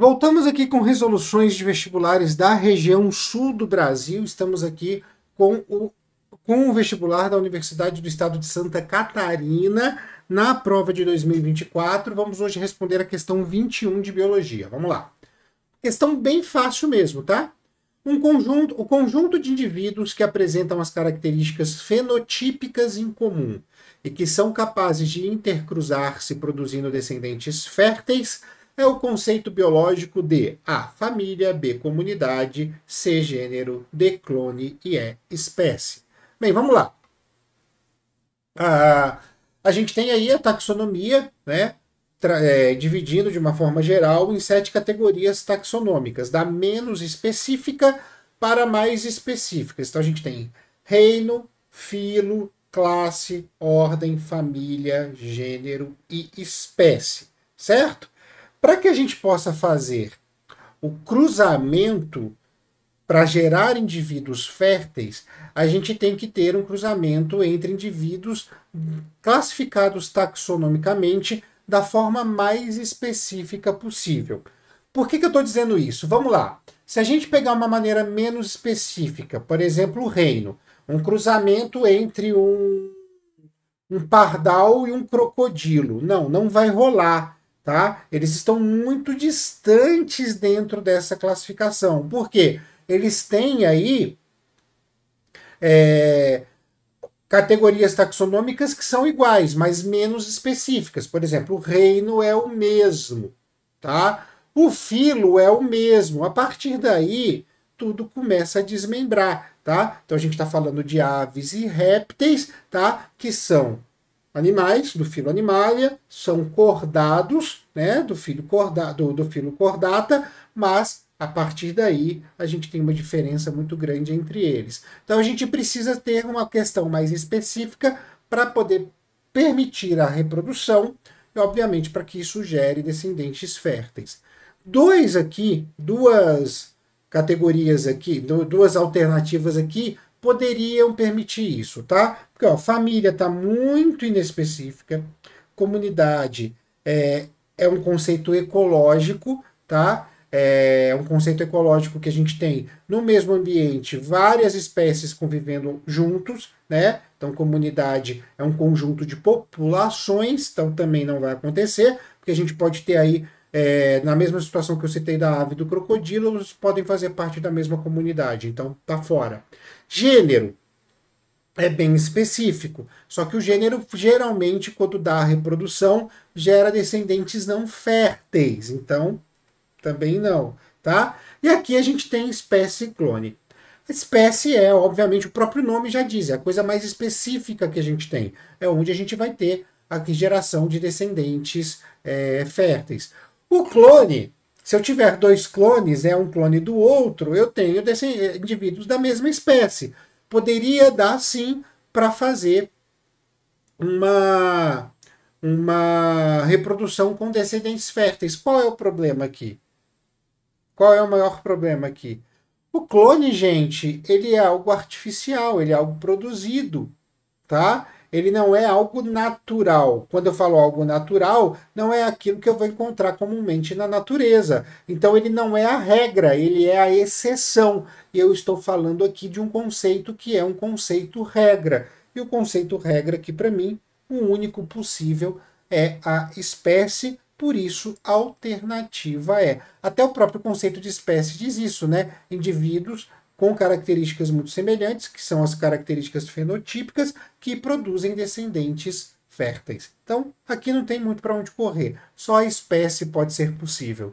Voltamos aqui com resoluções de vestibulares da região sul do Brasil. Estamos aqui com o, com o vestibular da Universidade do Estado de Santa Catarina. Na prova de 2024, vamos hoje responder a questão 21 de biologia. Vamos lá. Questão bem fácil mesmo, tá? Um conjunto, o conjunto de indivíduos que apresentam as características fenotípicas em comum e que são capazes de intercruzar-se produzindo descendentes férteis é o conceito biológico de A. Família, B. Comunidade, C. Gênero, D. Clone e E. Espécie. Bem, vamos lá. Ah, a gente tem aí a taxonomia, né? É, dividindo de uma forma geral em sete categorias taxonômicas, da menos específica para mais específicas. Então a gente tem reino, filo, classe, ordem, família, gênero e espécie, certo? Para que a gente possa fazer o cruzamento para gerar indivíduos férteis, a gente tem que ter um cruzamento entre indivíduos classificados taxonomicamente da forma mais específica possível. Por que, que eu estou dizendo isso? Vamos lá. Se a gente pegar uma maneira menos específica, por exemplo, o reino, um cruzamento entre um, um pardal e um crocodilo. Não, não vai rolar. Tá? Eles estão muito distantes dentro dessa classificação. Por quê? eles têm aí é, categorias taxonômicas que são iguais, mas menos específicas. Por exemplo, o reino é o mesmo, tá? O filo é o mesmo. A partir daí, tudo começa a desmembrar, tá? Então a gente está falando de aves e répteis, tá? Que são animais do filo animalia, são cordados, né? Do filo corda, do filo cordata, mas a partir daí, a gente tem uma diferença muito grande entre eles. Então, a gente precisa ter uma questão mais específica para poder permitir a reprodução e, obviamente, para que isso gere descendentes férteis. Dois aqui, duas categorias aqui, duas alternativas aqui, poderiam permitir isso, tá? Porque ó, família está muito inespecífica, comunidade é, é um conceito ecológico, tá? é um conceito ecológico que a gente tem no mesmo ambiente várias espécies convivendo juntos, né? Então, comunidade é um conjunto de populações, então também não vai acontecer, porque a gente pode ter aí, é, na mesma situação que eu citei da ave do crocodilo, eles podem fazer parte da mesma comunidade, então tá fora. Gênero é bem específico, só que o gênero geralmente, quando dá a reprodução, gera descendentes não férteis, então também não, tá? E aqui a gente tem espécie clone. espécie é, obviamente, o próprio nome já diz, é a coisa mais específica que a gente tem. É onde a gente vai ter a geração de descendentes é, férteis. O clone, se eu tiver dois clones, é um clone do outro, eu tenho eh, indivíduos da mesma espécie. Poderia dar sim para fazer uma, uma reprodução com descendentes férteis. Qual é o problema aqui? Qual é o maior problema aqui? O clone, gente, ele é algo artificial, ele é algo produzido, tá? Ele não é algo natural. Quando eu falo algo natural, não é aquilo que eu vou encontrar comumente na natureza. Então ele não é a regra, ele é a exceção. E eu estou falando aqui de um conceito que é um conceito regra. E o conceito regra aqui para mim, o único possível é a espécie por isso, a alternativa é. Até o próprio conceito de espécie diz isso, né? Indivíduos com características muito semelhantes, que são as características fenotípicas, que produzem descendentes férteis. Então, aqui não tem muito para onde correr. Só a espécie pode ser possível.